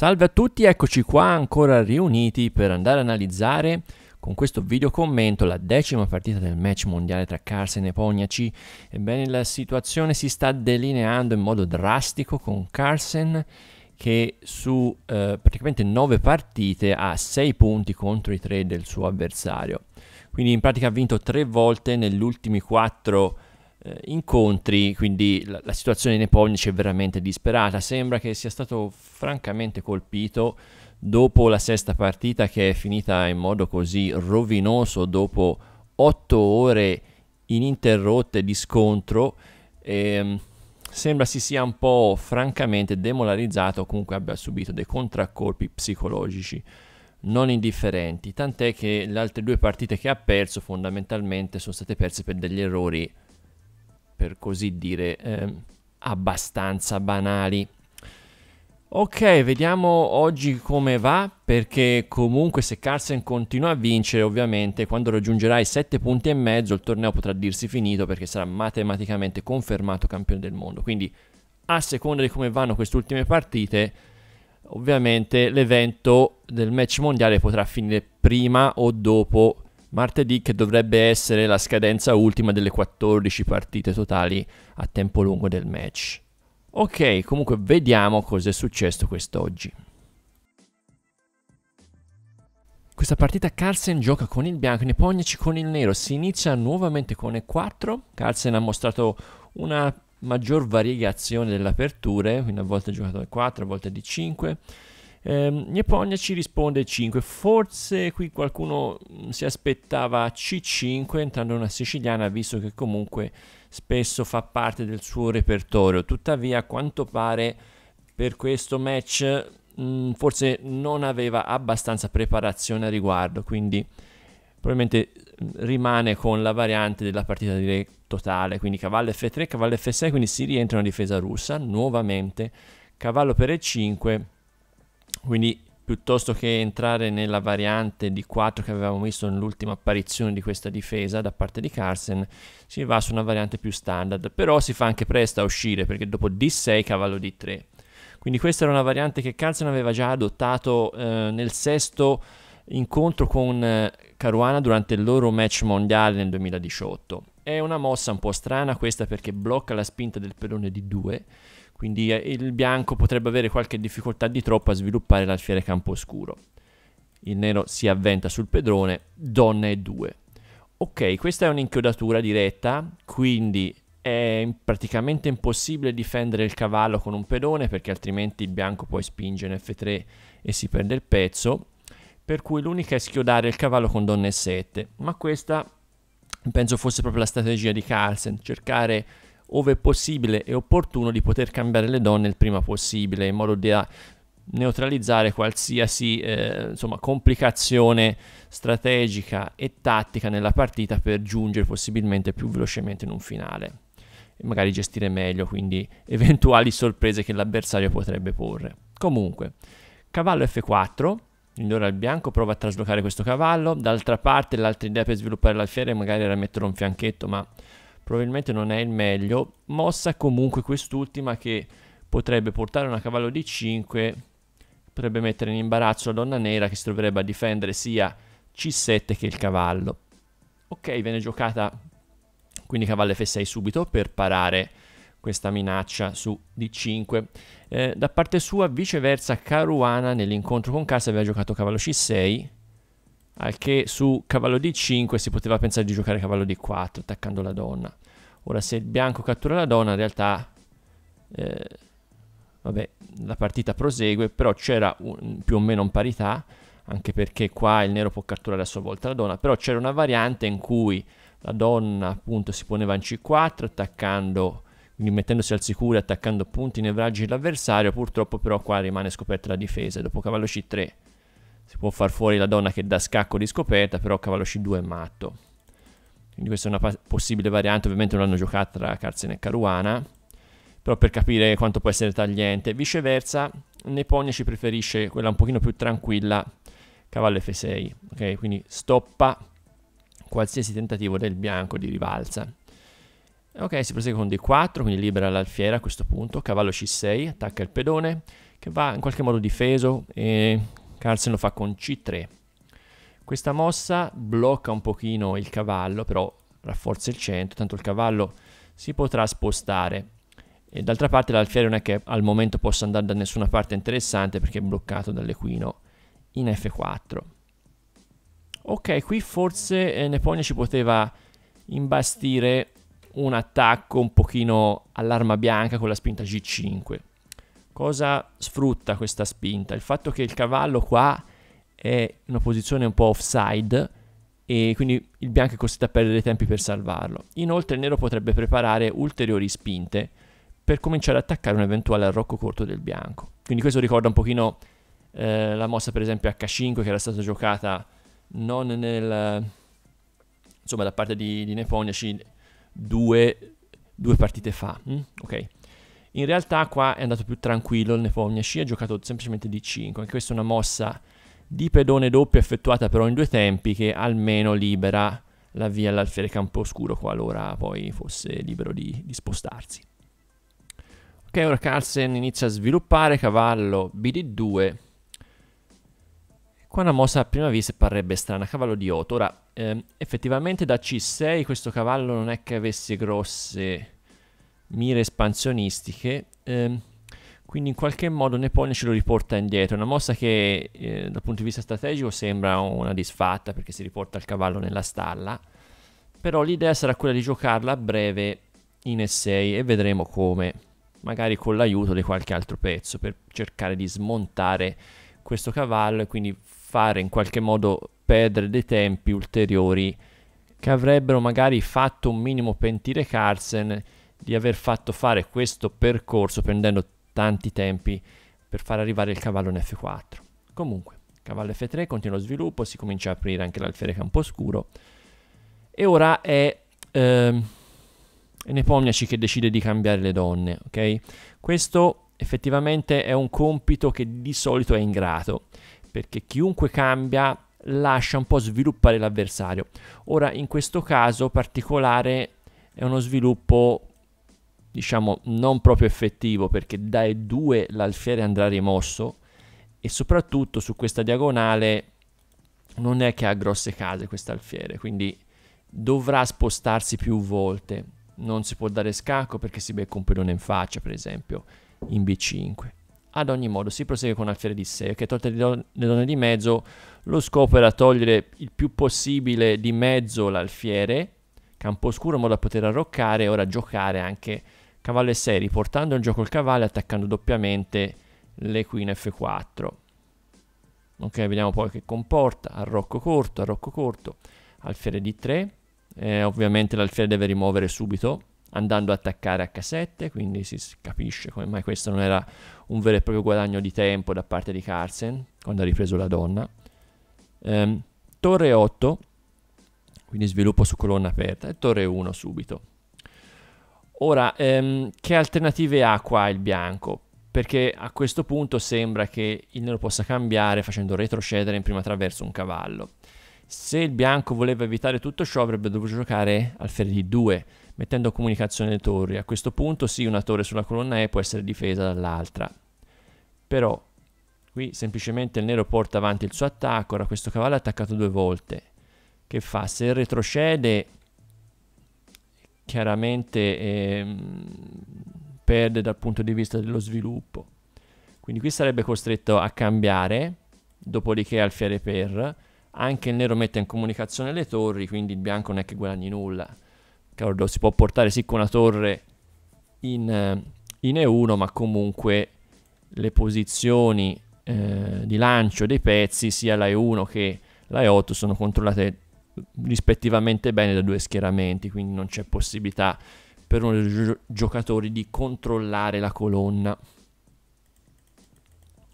Salve a tutti, eccoci qua ancora riuniti per andare a analizzare con questo video commento la decima partita del match mondiale tra Carson e Pognaci. Ebbene, la situazione si sta delineando in modo drastico con Carson che su eh, praticamente 9 partite ha 6 punti contro i 3 del suo avversario. Quindi in pratica ha vinto 3 volte negli ultimi 4 eh, incontri, quindi la, la situazione nei Nepomniac è veramente disperata, sembra che sia stato francamente colpito dopo la sesta partita che è finita in modo così rovinoso dopo otto ore ininterrotte di scontro. Ehm, sembra si sia un po' francamente demoralizzato o comunque abbia subito dei contraccolpi psicologici non indifferenti, tant'è che le altre due partite che ha perso fondamentalmente sono state perse per degli errori per così dire, eh, abbastanza banali. Ok, vediamo oggi come va, perché comunque se Carson continua a vincere, ovviamente quando raggiungerà i 7 punti e mezzo il torneo potrà dirsi finito perché sarà matematicamente confermato campione del mondo. Quindi a seconda di come vanno queste ultime partite, ovviamente l'evento del match mondiale potrà finire prima o dopo Martedì che dovrebbe essere la scadenza ultima delle 14 partite totali a tempo lungo del match. Ok, comunque vediamo cosa è successo quest'oggi. Questa partita Carlsen gioca con il bianco, Nepognic con il nero, si inizia nuovamente con E4, Carlsen ha mostrato una maggior variegazione delle aperture, quindi a volte ha giocato E4, a volte D5, Ehm, Japonia ci risponde 5. Forse qui qualcuno mm, si aspettava C5 entrando una siciliana, visto che comunque spesso fa parte del suo repertorio. Tuttavia, a quanto pare per questo match mm, forse non aveva abbastanza preparazione a riguardo, quindi probabilmente mm, rimane con la variante della partita direi totale, quindi cavallo F3, cavallo F6, quindi si rientra una difesa russa nuovamente, cavallo per E5 quindi piuttosto che entrare nella variante di 4 che avevamo visto nell'ultima apparizione di questa difesa da parte di Carson, si va su una variante più standard, però si fa anche presto a uscire perché dopo D6 cavallo D3. Quindi questa era una variante che Carson aveva già adottato eh, nel sesto incontro con eh, Caruana durante il loro match mondiale nel 2018. È una mossa un po' strana questa perché blocca la spinta del pedone d 2 quindi eh, il bianco potrebbe avere qualche difficoltà di troppo a sviluppare l'alfiere campo scuro. Il nero si avventa sul pedrone, donna e 2. Ok, questa è un'inchiodatura diretta, quindi è praticamente impossibile difendere il cavallo con un pedone perché altrimenti il bianco poi spinge in F3 e si perde il pezzo, per cui l'unica è schiodare il cavallo con donna e 7, ma questa penso fosse proprio la strategia di Carlsen, cercare ove possibile e opportuno, di poter cambiare le donne il prima possibile, in modo da neutralizzare qualsiasi eh, insomma, complicazione strategica e tattica nella partita per giungere possibilmente più velocemente in un finale e magari gestire meglio quindi eventuali sorprese che l'avversario potrebbe porre. Comunque, cavallo f4, allora il bianco prova a traslocare questo cavallo, d'altra parte l'altra idea per sviluppare l'alfiere magari era mettere un fianchetto ma probabilmente non è il meglio. Mossa comunque quest'ultima che potrebbe portare una cavallo di 5, potrebbe mettere in imbarazzo la donna nera che si troverebbe a difendere sia C7 che il cavallo. Ok, viene giocata quindi cavallo F6 subito per parare questa minaccia su D5. Eh, da parte sua viceversa Caruana nell'incontro con Casa aveva giocato cavallo C6 al che su cavallo d5 si poteva pensare di giocare cavallo d4 attaccando la donna. Ora se il bianco cattura la donna in realtà... Eh, vabbè, la partita prosegue, però c'era più o meno un parità, anche perché qua il nero può catturare a sua volta la donna, però c'era una variante in cui la donna appunto si poneva in c4 attaccando quindi mettendosi al sicuro e attaccando punti nevralgici l'avversario, purtroppo però qua rimane scoperta la difesa, dopo cavallo c3 si può far fuori la donna che dà scacco di scoperta, però cavallo c2 è matto. Quindi questa è una possibile variante, ovviamente non hanno giocato tra Carzen e Caruana, però per capire quanto può essere tagliente. Viceversa, Neponia ci preferisce quella un pochino più tranquilla, cavallo f6, ok? Quindi stoppa qualsiasi tentativo del bianco di rivalsa. Ok, si prosegue con d4, quindi libera l'alfiera a questo punto, cavallo c6, attacca il pedone, che va in qualche modo difeso e Carlsen lo fa con C3. Questa mossa blocca un pochino il cavallo, però rafforza il centro, tanto il cavallo si potrà spostare. E d'altra parte l'alfiere non è che al momento possa andare da nessuna parte interessante perché è bloccato dall'equino in F4. Ok, qui forse eh, Neponia ci poteva imbastire un attacco un pochino all'arma bianca con la spinta G5 cosa sfrutta questa spinta? Il fatto che il cavallo qua è in una posizione un po' offside e quindi il bianco è costretto a perdere tempi per salvarlo. Inoltre il nero potrebbe preparare ulteriori spinte per cominciare ad attaccare un eventuale arrocco corto del bianco. Quindi questo ricorda un pochino eh, la mossa per esempio H5 che era stata giocata non nel... insomma da parte di, di Neponiaci due, due partite fa. Mm? Ok. In realtà qua è andato più tranquillo il Nepomniachtchi, ha giocato semplicemente d 5, anche questa è una mossa di pedone doppio effettuata però in due tempi che almeno libera la via all'alfiere campo oscuro qualora poi fosse libero di, di spostarsi. Ok, ora Carlsen inizia a sviluppare cavallo BD2. Qua una mossa a prima vista parrebbe strana, cavallo di 8. Ora, ehm, effettivamente da C6 questo cavallo non è che avesse grosse mire espansionistiche. Ehm, quindi in qualche modo Nepone ce lo riporta indietro. Una mossa che eh, dal punto di vista strategico sembra una disfatta perché si riporta il cavallo nella stalla. Però l'idea sarà quella di giocarla a breve in E6 e vedremo come, magari con l'aiuto di qualche altro pezzo per cercare di smontare questo cavallo e quindi fare in qualche modo perdere dei tempi ulteriori che avrebbero magari fatto un minimo pentire Carlsen di aver fatto fare questo percorso prendendo tanti tempi per far arrivare il cavallo in F4. Comunque, cavallo F3 continua lo sviluppo, si comincia a aprire anche l'alfiere campo camposcuro e ora è ehm, Nepomniaci che decide di cambiare le donne, ok? Questo effettivamente è un compito che di solito è ingrato, perché chiunque cambia lascia un po' sviluppare l'avversario. Ora, in questo caso particolare è uno sviluppo diciamo non proprio effettivo perché da E2 l'alfiere andrà rimosso e soprattutto su questa diagonale non è che ha grosse case questo alfiere, quindi dovrà spostarsi più volte. Non si può dare scacco perché si becca un pedone in faccia, per esempio, in B5. Ad ogni modo si prosegue con alfiere di 6, che tolte le donne di mezzo, lo scopo era togliere il più possibile di mezzo l'alfiere campo oscuro in modo da poter arroccare e ora giocare anche cavallo e6 riportando in gioco il cavallo e attaccando doppiamente le queen f4 ok vediamo poi che comporta arrocco corto arrocco corto alfiere di 3 eh, ovviamente l'alfiere deve rimuovere subito andando ad attaccare h7 quindi si capisce come mai questo non era un vero e proprio guadagno di tempo da parte di Carlsen quando ha ripreso la donna ehm, torre 8 quindi sviluppo su colonna aperta, e torre 1 subito. Ora, ehm, che alternative ha qua il bianco? Perché a questo punto sembra che il nero possa cambiare facendo retrocedere in prima traverso un cavallo. Se il bianco voleva evitare tutto ciò avrebbe dovuto giocare al ferri di 2, mettendo a comunicazione le torri. A questo punto sì, una torre sulla colonna E può essere difesa dall'altra. Però qui semplicemente il nero porta avanti il suo attacco, ora questo cavallo è attaccato due volte che fa? Se retrocede, chiaramente eh, perde dal punto di vista dello sviluppo. Quindi qui sarebbe costretto a cambiare, dopodiché al fiere per. Anche il nero mette in comunicazione le torri, quindi il bianco non è che guadagni nulla. Ricordo, si può portare sì con una torre in, in E1, ma comunque le posizioni eh, di lancio dei pezzi, sia la E1 che la E8, sono controllate rispettivamente bene da due schieramenti, quindi non c'è possibilità per uno dei gi giocatori di controllare la colonna.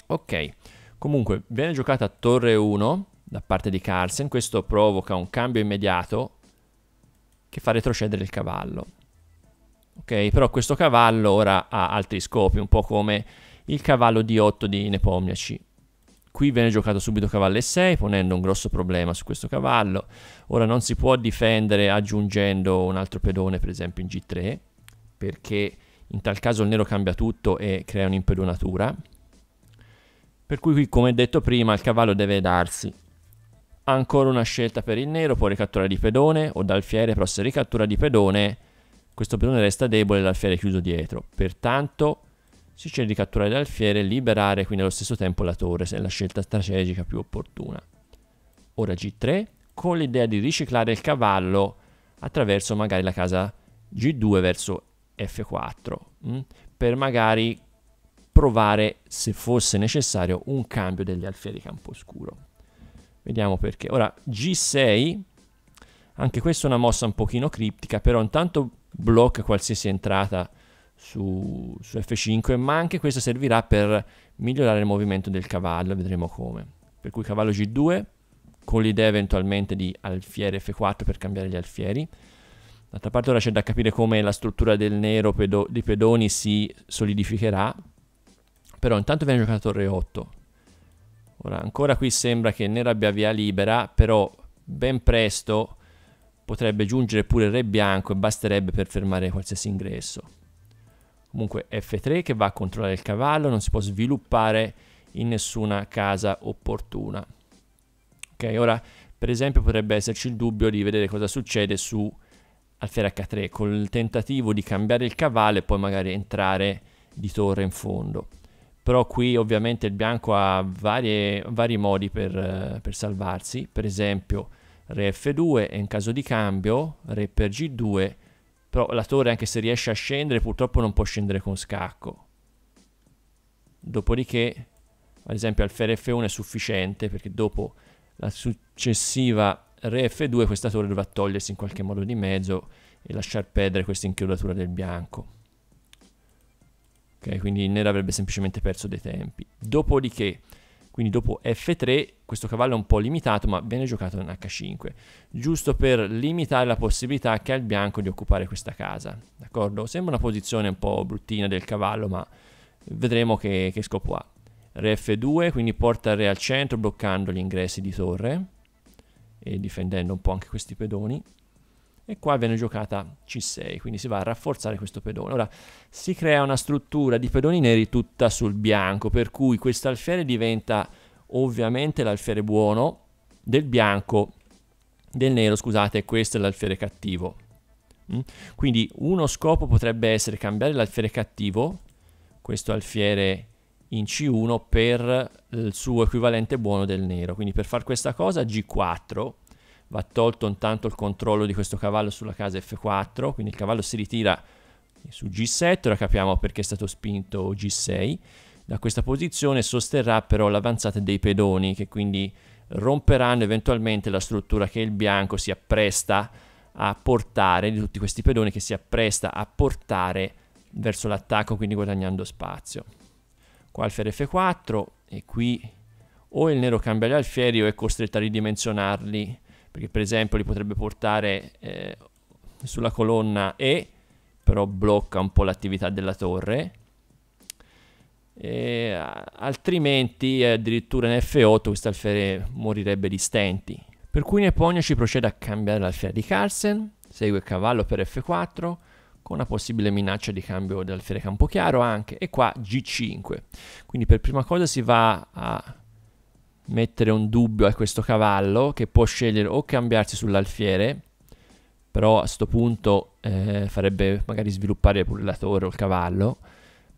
Ok, comunque viene giocata torre 1 da parte di Carlsen, questo provoca un cambio immediato che fa retrocedere il cavallo. Ok, però questo cavallo ora ha altri scopi, un po' come il cavallo di 8 di Nepomniaci Qui viene giocato subito cavallo e6, ponendo un grosso problema su questo cavallo. Ora non si può difendere aggiungendo un altro pedone, per esempio in g3, perché in tal caso il nero cambia tutto e crea un'impedonatura. Per cui qui, come detto prima, il cavallo deve darsi. Ancora una scelta per il nero, può ricatturare di pedone o d'alfiere, però se ricattura di pedone, questo pedone resta debole e l'alfiere è chiuso dietro. Pertanto si sceglie di catturare l'alfiere e liberare quindi allo stesso tempo la torre, se è la scelta strategica più opportuna. Ora G3 con l'idea di riciclare il cavallo attraverso magari la casa G2 verso F4 mm, per magari provare se fosse necessario un cambio degli alfieri camposcuro. Vediamo perché. Ora G6 anche questa è una mossa un pochino criptica, però intanto blocca qualsiasi entrata su, su F5, ma anche questo servirà per migliorare il movimento del cavallo, vedremo come. Per cui cavallo G2, con l'idea eventualmente di alfiere F4 per cambiare gli alfieri. D'altra parte ora c'è da capire come la struttura del nero pedo- di pedoni si solidificherà, però intanto viene giocato re 8. Ora ancora qui sembra che il nero abbia via libera, però ben presto potrebbe giungere pure il re bianco e basterebbe per fermare qualsiasi ingresso. Comunque F3 che va a controllare il cavallo, non si può sviluppare in nessuna casa opportuna. Ok, ora per esempio potrebbe esserci il dubbio di vedere cosa succede su alfiere H3 col tentativo di cambiare il cavallo e poi magari entrare di torre in fondo. Però qui ovviamente il bianco ha varie, vari modi per, per salvarsi, per esempio re F2 e in caso di cambio re per G2 però la torre, anche se riesce a scendere, purtroppo non può scendere con scacco. Dopodiché, ad esempio, al alfiere F1 è sufficiente perché dopo la successiva re F2 questa torre dovrà togliersi in qualche modo di mezzo e lasciar perdere questa inchiodatura del bianco. Ok, quindi il nero avrebbe semplicemente perso dei tempi. Dopodiché quindi dopo F3 questo cavallo è un po' limitato ma viene giocato in H5, giusto per limitare la possibilità che ha il bianco di occupare questa casa, d'accordo? Sembra una posizione un po' bruttina del cavallo ma vedremo che, che scopo ha. Re F2 quindi porta il re al centro bloccando gli ingressi di torre e difendendo un po' anche questi pedoni e qua viene giocata C6, quindi si va a rafforzare questo pedone. Ora si crea una struttura di pedoni neri tutta sul bianco, per cui questo alfiere diventa ovviamente l'alfiere buono del bianco, del nero, scusate, questo è l'alfiere cattivo. Mm? Quindi uno scopo potrebbe essere cambiare l'alfiere cattivo, questo alfiere in C1 per il suo equivalente buono del nero. Quindi per fare questa cosa G4 va tolto intanto il controllo di questo cavallo sulla casa F4, quindi il cavallo si ritira su G7, ora capiamo perché è stato spinto G6, da questa posizione sosterrà però l'avanzata dei pedoni che quindi romperanno eventualmente la struttura che il bianco si appresta a portare, di tutti questi pedoni che si appresta a portare verso l'attacco, quindi guadagnando spazio. Qua alfiere F4 e qui o il nero cambia gli alfieri o è costretto a ridimensionarli perché per esempio li potrebbe portare eh, sulla colonna E, però blocca un po' l'attività della torre, e, altrimenti addirittura in F8 questo alfiere morirebbe di stenti. Per cui Nepogno ci procede a cambiare l'alfiere di Carlsen, segue cavallo per F4, con una possibile minaccia di cambio dell'alfiere Campochiaro anche, e qua G5. Quindi per prima cosa si va a mettere un dubbio a questo cavallo che può scegliere o cambiarsi sull'alfiere, però a questo punto eh, farebbe magari sviluppare pure la torre o il cavallo,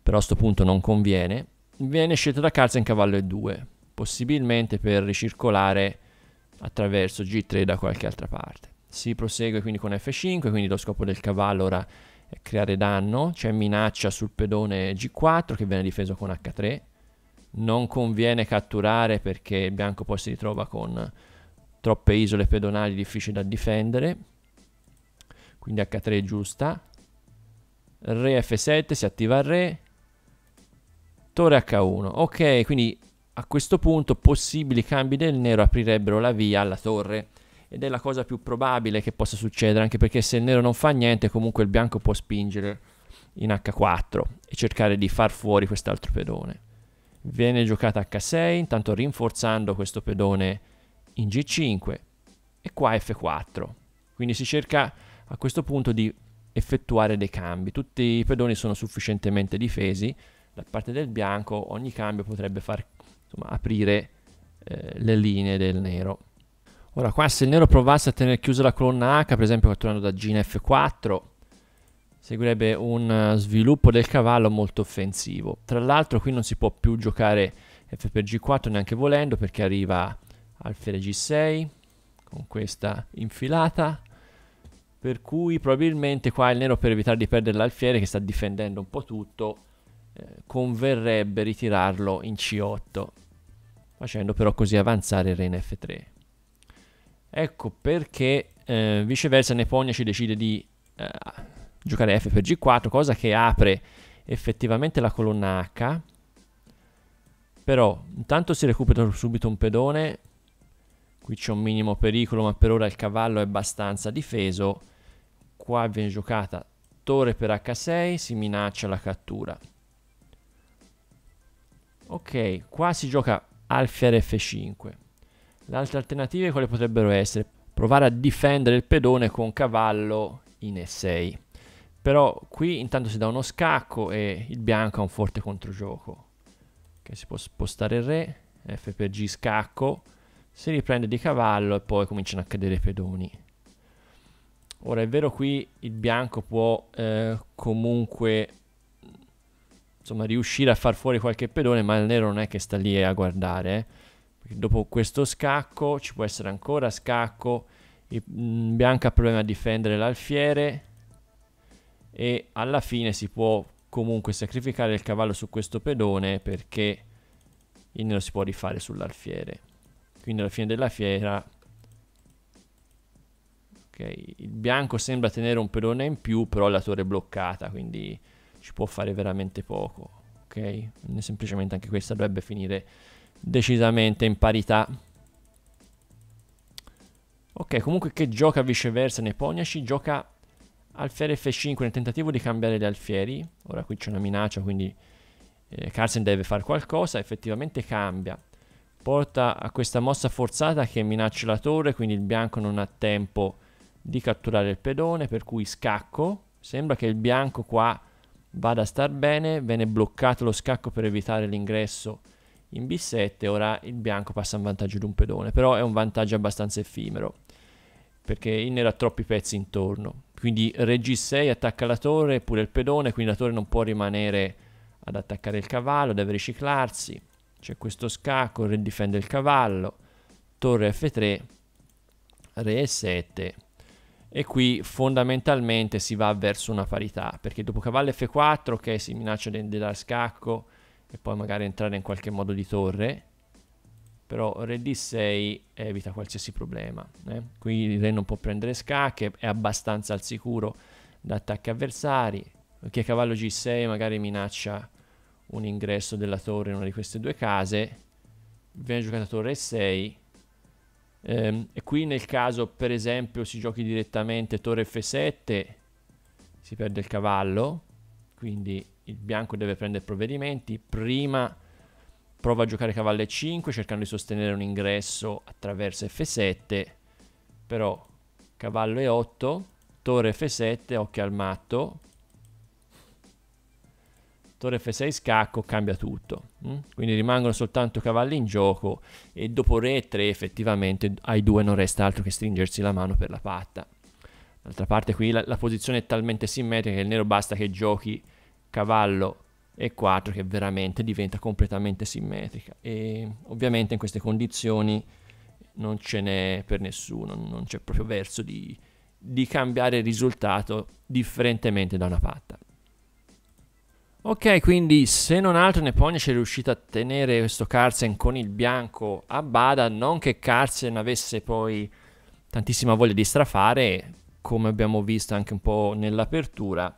però a questo punto non conviene. Viene scelto da Carlsen cavallo E2, possibilmente per ricircolare attraverso G3 da qualche altra parte. Si prosegue quindi con F5, quindi lo scopo del cavallo ora è creare danno, c'è minaccia sul pedone G4 che viene difeso con H3, non conviene catturare perché il bianco poi si ritrova con troppe isole pedonali difficili da difendere quindi h3 è giusta re f7 si attiva il re torre h1 ok quindi a questo punto possibili cambi del nero aprirebbero la via alla torre ed è la cosa più probabile che possa succedere anche perché se il nero non fa niente comunque il bianco può spingere in h4 e cercare di far fuori quest'altro pedone Viene giocata H6, intanto rinforzando questo pedone in G5 e qua F4. Quindi si cerca a questo punto di effettuare dei cambi. Tutti i pedoni sono sufficientemente difesi. Da parte del bianco ogni cambio potrebbe far insomma, aprire eh, le linee del nero. Ora qua se il nero provasse a tenere chiusa la colonna H, per esempio catturando da G in F4, Seguirebbe un eh, sviluppo del cavallo molto offensivo. Tra l'altro qui non si può più giocare f per g4 neanche volendo perché arriva alfiere g6 con questa infilata. Per cui probabilmente qua il nero per evitare di perdere l'alfiere che sta difendendo un po' tutto eh, converrebbe ritirarlo in c8 facendo però così avanzare il re in f3. Ecco perché eh, viceversa Neponia ci decide di eh, giocare F per G4, cosa che apre effettivamente la colonna H. Però intanto si recupera subito un pedone, qui c'è un minimo pericolo ma per ora il cavallo è abbastanza difeso. Qua viene giocata torre per H6, si minaccia la cattura. Ok, qua si gioca alfiere F5. Le altre alternative quali potrebbero essere? Provare a difendere il pedone con cavallo in E6. Però qui intanto si dà uno scacco e il bianco ha un forte controgioco. Che si può spostare il re, F per G scacco, si riprende di cavallo e poi cominciano a cadere i pedoni. Ora è vero qui il bianco può eh, comunque insomma riuscire a far fuori qualche pedone, ma il nero non è che sta lì a guardare. Eh. Dopo questo scacco ci può essere ancora scacco, il mm, bianco ha problemi a difendere l'alfiere, e alla fine si può comunque sacrificare il cavallo su questo pedone perché il nero si può rifare sull'alfiere. Quindi alla fine della fiera okay, il bianco sembra tenere un pedone in più, però la torre è bloccata, quindi ci può fare veramente poco. Ok? Semplicemente anche questa dovrebbe finire decisamente in parità. Ok, comunque che gioca viceversa Neponiaci? Gioca Alfiere F5 nel tentativo di cambiare gli alfieri. Ora qui c'è una minaccia, quindi eh, Carlsen deve fare qualcosa. Effettivamente cambia. Porta a questa mossa forzata che minaccia la torre, quindi il bianco non ha tempo di catturare il pedone, per cui scacco. Sembra che il bianco qua vada a star bene, viene bloccato lo scacco per evitare l'ingresso in B7, ora il bianco passa in vantaggio di un pedone, però è un vantaggio abbastanza effimero, perché il nero ha troppi pezzi intorno quindi re g6 attacca la torre, pure il pedone, quindi la torre non può rimanere ad attaccare il cavallo, deve riciclarsi. C'è questo scacco, re difende il cavallo, torre f3, re e7. E qui fondamentalmente si va verso una parità, perché dopo cavallo f4, ok, si minaccia di, di dare scacco e poi magari entrare in qualche modo di torre, però re d6 evita qualsiasi problema eh? qui il re non può prendere scacche è abbastanza al sicuro da attacchi avversari che cavallo g6 magari minaccia un ingresso della torre in una di queste due case viene giocata torre 6 ehm, e qui nel caso per esempio si giochi direttamente torre f7 si perde il cavallo quindi il bianco deve prendere provvedimenti prima prova a giocare cavallo e5 cercando di sostenere un ingresso attraverso f7 però cavallo e8 torre f7 occhio al matto torre f6 scacco cambia tutto mm? quindi rimangono soltanto cavalli in gioco e dopo re e 3 effettivamente ai due non resta altro che stringersi la mano per la patta d'altra parte qui la, la posizione è talmente simmetrica che il nero basta che giochi cavallo e 4 che veramente diventa completamente simmetrica e ovviamente in queste condizioni non ce n'è per nessuno, non c'è proprio verso di, di cambiare il risultato differentemente da una patta. Ok, quindi se non altro Neponia è riuscito a tenere questo Carsen con il bianco a bada, non che Carsen avesse poi tantissima voglia di strafare, come abbiamo visto anche un po' nell'apertura,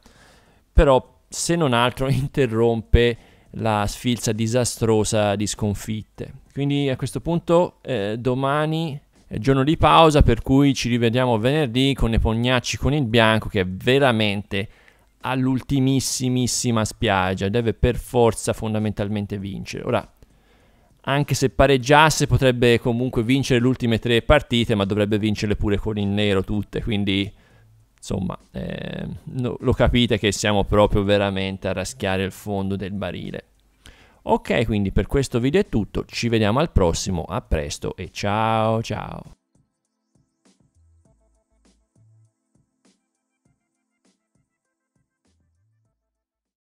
però se non altro interrompe la sfilza disastrosa di sconfitte. Quindi a questo punto eh, domani è giorno di pausa per cui ci rivediamo venerdì con i pognacci con il bianco che è veramente all'ultimissimissima spiaggia, deve per forza fondamentalmente vincere. Ora anche se pareggiasse potrebbe comunque vincere le ultime tre partite, ma dovrebbe vincere pure con il nero tutte, quindi insomma, eh, no, lo capite che siamo proprio veramente a raschiare il fondo del barile. Ok, quindi per questo video è tutto, ci vediamo al prossimo, a presto e ciao ciao!